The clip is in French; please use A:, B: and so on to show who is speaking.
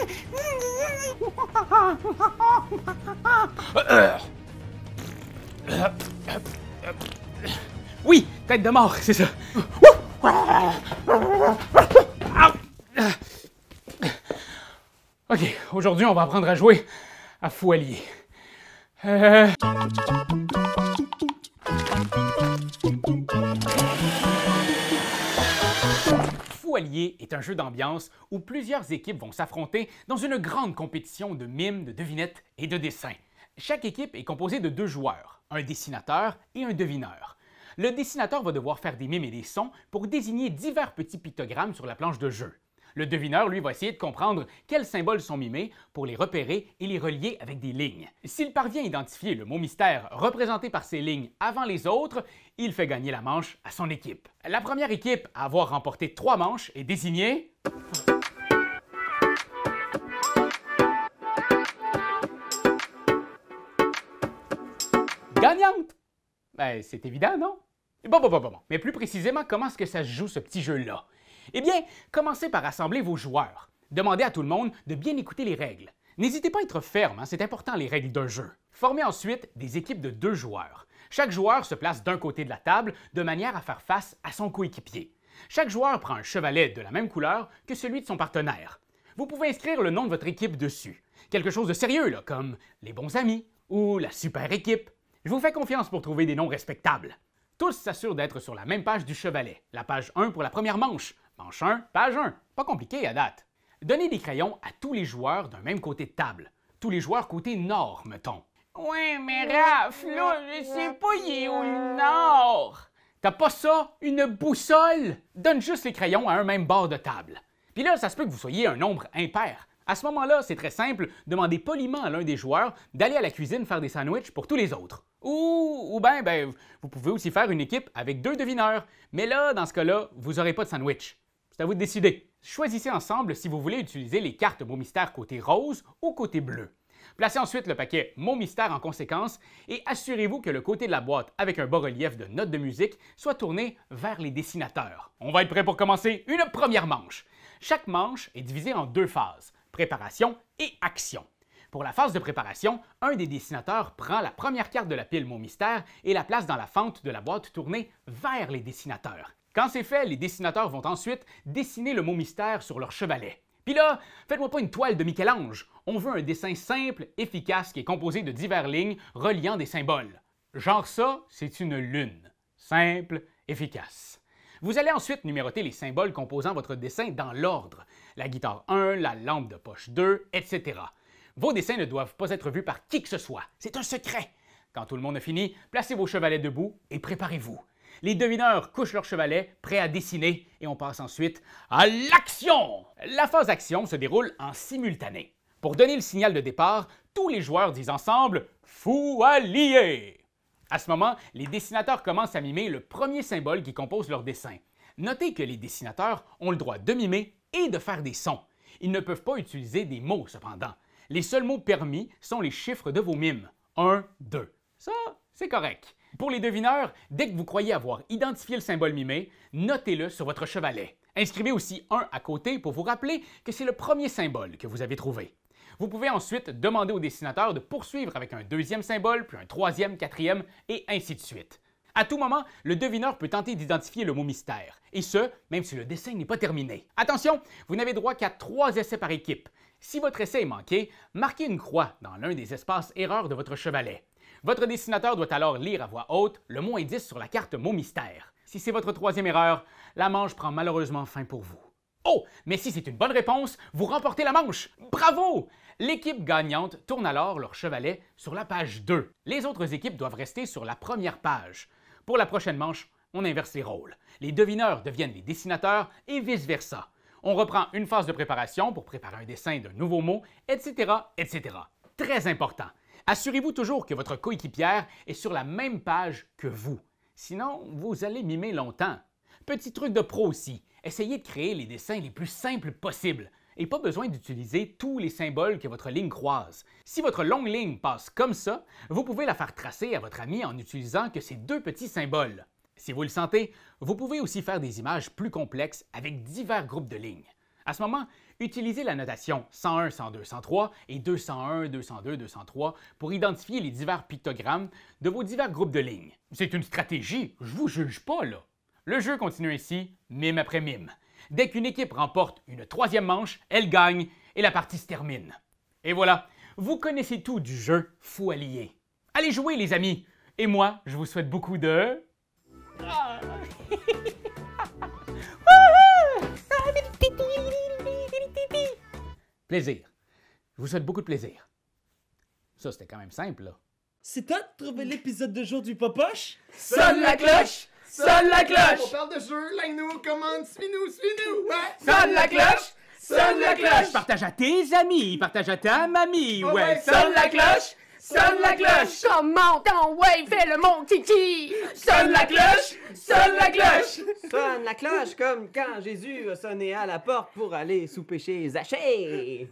A: Oui, tête de mort, c'est ça. Ok, aujourd'hui on va apprendre à jouer à fou est un jeu d'ambiance où plusieurs équipes vont s'affronter dans une grande compétition de mimes, de devinettes et de dessins. Chaque équipe est composée de deux joueurs, un dessinateur et un devineur. Le dessinateur va devoir faire des mimes et des sons pour désigner divers petits pictogrammes sur la planche de jeu. Le devineur, lui, va essayer de comprendre quels symboles sont mimés pour les repérer et les relier avec des lignes. S'il parvient à identifier le mot mystère représenté par ces lignes avant les autres, il fait gagner la manche à son équipe. La première équipe à avoir remporté trois manches est désignée... Gagnante! Ben, c'est évident, non? Bon, Mais plus précisément, comment est-ce que ça se joue ce petit jeu-là? Eh bien, commencez par assembler vos joueurs. Demandez à tout le monde de bien écouter les règles. N'hésitez pas à être ferme, hein, c'est important les règles d'un jeu. Formez ensuite des équipes de deux joueurs. Chaque joueur se place d'un côté de la table de manière à faire face à son coéquipier. Chaque joueur prend un chevalet de la même couleur que celui de son partenaire. Vous pouvez inscrire le nom de votre équipe dessus. Quelque chose de sérieux, comme les bons amis ou la super équipe. Je vous fais confiance pour trouver des noms respectables. Tous s'assurent d'être sur la même page du chevalet, la page 1 pour la première manche, Manche 1, page 1. Pas compliqué à date. Donnez des crayons à tous les joueurs d'un même côté de table. Tous les joueurs côté nord, mettons. Ouais, mais Raph, là, je sais pas, il est où le nord? T'as pas ça? Une boussole? Donne juste les crayons à un même bord de table. Puis là, ça se peut que vous soyez un nombre impair. À ce moment-là, c'est très simple, demandez poliment à l'un des joueurs d'aller à la cuisine faire des sandwichs pour tous les autres. Ou, ou ben, ben, vous pouvez aussi faire une équipe avec deux devineurs. Mais là, dans ce cas-là, vous n'aurez pas de sandwich à vous de décider. Choisissez ensemble si vous voulez utiliser les cartes Mon Mystère côté rose ou côté bleu. Placez ensuite le paquet Mon Mystère en conséquence et assurez-vous que le côté de la boîte avec un bas-relief de notes de musique soit tourné vers les dessinateurs. On va être prêt pour commencer une première manche. Chaque manche est divisée en deux phases, préparation et action. Pour la phase de préparation, un des dessinateurs prend la première carte de la pile Mon Mystère et la place dans la fente de la boîte tournée vers les dessinateurs. Quand c'est fait, les dessinateurs vont ensuite dessiner le mot mystère sur leur chevalet. Puis là, faites-moi pas une toile de Michel-Ange. On veut un dessin simple, efficace, qui est composé de diverses lignes reliant des symboles. Genre ça, c'est une lune. Simple, efficace. Vous allez ensuite numéroter les symboles composant votre dessin dans l'ordre. La guitare 1, la lampe de poche 2, etc. Vos dessins ne doivent pas être vus par qui que ce soit. C'est un secret. Quand tout le monde a fini, placez vos chevalets debout et préparez-vous. Les devineurs couchent leur chevalet, prêts à dessiner, et on passe ensuite à l'action! La phase action se déroule en simultané. Pour donner le signal de départ, tous les joueurs disent ensemble Fou lier! » À ce moment, les dessinateurs commencent à mimer le premier symbole qui compose leur dessin. Notez que les dessinateurs ont le droit de mimer et de faire des sons. Ils ne peuvent pas utiliser des mots cependant. Les seuls mots permis sont les chiffres de vos mimes. 1, 2. Ça, c'est correct. Pour les devineurs, dès que vous croyez avoir identifié le symbole mimé, notez-le sur votre chevalet. Inscrivez aussi un à côté pour vous rappeler que c'est le premier symbole que vous avez trouvé. Vous pouvez ensuite demander au dessinateur de poursuivre avec un deuxième symbole, puis un troisième, quatrième, et ainsi de suite. À tout moment, le devineur peut tenter d'identifier le mot mystère, et ce, même si le dessin n'est pas terminé. Attention, vous n'avez droit qu'à trois essais par équipe. Si votre essai est manqué, marquez une croix dans l'un des espaces erreurs de votre chevalet. Votre dessinateur doit alors lire à voix haute le mot indice sur la carte mot mystère. Si c'est votre troisième erreur, la manche prend malheureusement fin pour vous. Oh, mais si c'est une bonne réponse, vous remportez la manche. Bravo! L'équipe gagnante tourne alors leur chevalet sur la page 2. Les autres équipes doivent rester sur la première page. Pour la prochaine manche, on inverse les rôles. Les devineurs deviennent les dessinateurs et vice-versa. On reprend une phase de préparation pour préparer un dessin d'un nouveau mot, etc., etc. Très important. Assurez-vous toujours que votre coéquipière est sur la même page que vous. Sinon, vous allez mimer longtemps. Petit truc de pro aussi, essayez de créer les dessins les plus simples possibles et pas besoin d'utiliser tous les symboles que votre ligne croise. Si votre longue ligne passe comme ça, vous pouvez la faire tracer à votre ami en utilisant que ces deux petits symboles. Si vous le sentez, vous pouvez aussi faire des images plus complexes avec divers groupes de lignes. À ce moment, utilisez la notation 101, 102, 103 et 201, 202, 203 pour identifier les divers pictogrammes de vos divers groupes de lignes. C'est une stratégie, je vous juge pas là. Le jeu continue ainsi, mime après mime. Dès qu'une équipe remporte une troisième manche, elle gagne et la partie se termine. Et voilà, vous connaissez tout du jeu fou allié. Allez jouer les amis, et moi, je vous souhaite beaucoup de... Plaisir. Je vous souhaite beaucoup de plaisir. Ça, c'était quand même simple, là. C'est toi de trouver l'épisode de jour du Popoche? Sonne la cloche! Sonne la cloche! On parle de jeu, like-nous, commande, suis-nous, suis-nous! Ouais. Sonne la cloche! Sonne la cloche! Partage à tes amis, partage à ta mamie, ouais! Sonne la cloche! Sonne la cloche! Comment t'en ouais fais le mon titi! Sonne la cloche! Sonne la cloche! Sonne la cloche comme quand Jésus a sonné à la porte pour aller souper chez Zachée!